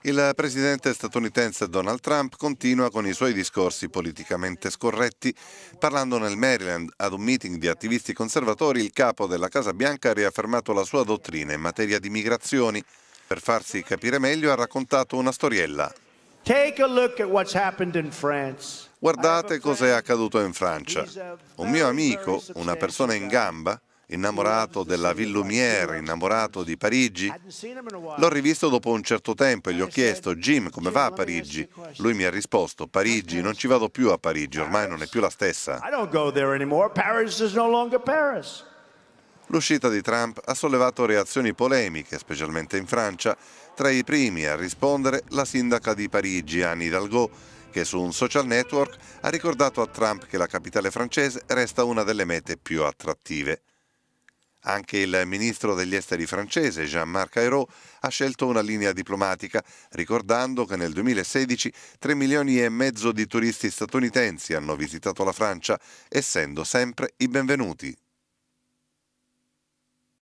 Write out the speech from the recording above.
Il presidente statunitense Donald Trump continua con i suoi discorsi politicamente scorretti. Parlando nel Maryland ad un meeting di attivisti conservatori, il capo della Casa Bianca ha riaffermato la sua dottrina in materia di migrazioni. Per farsi capire meglio ha raccontato una storiella. Guardate cos'è accaduto in Francia. Un mio amico, una persona in gamba, innamorato della Ville Lumière, innamorato di Parigi. L'ho rivisto dopo un certo tempo e gli ho chiesto, Jim, come va a Parigi? Lui mi ha risposto, Parigi, non ci vado più a Parigi, ormai non è più la stessa. L'uscita di Trump ha sollevato reazioni polemiche, specialmente in Francia. Tra i primi a rispondere la sindaca di Parigi, Anne Hidalgo, che su un social network ha ricordato a Trump che la capitale francese resta una delle mete più attrattive. Anche il ministro degli esteri francese Jean-Marc Ayrault ha scelto una linea diplomatica, ricordando che nel 2016 3 milioni e mezzo di turisti statunitensi hanno visitato la Francia, essendo sempre i benvenuti.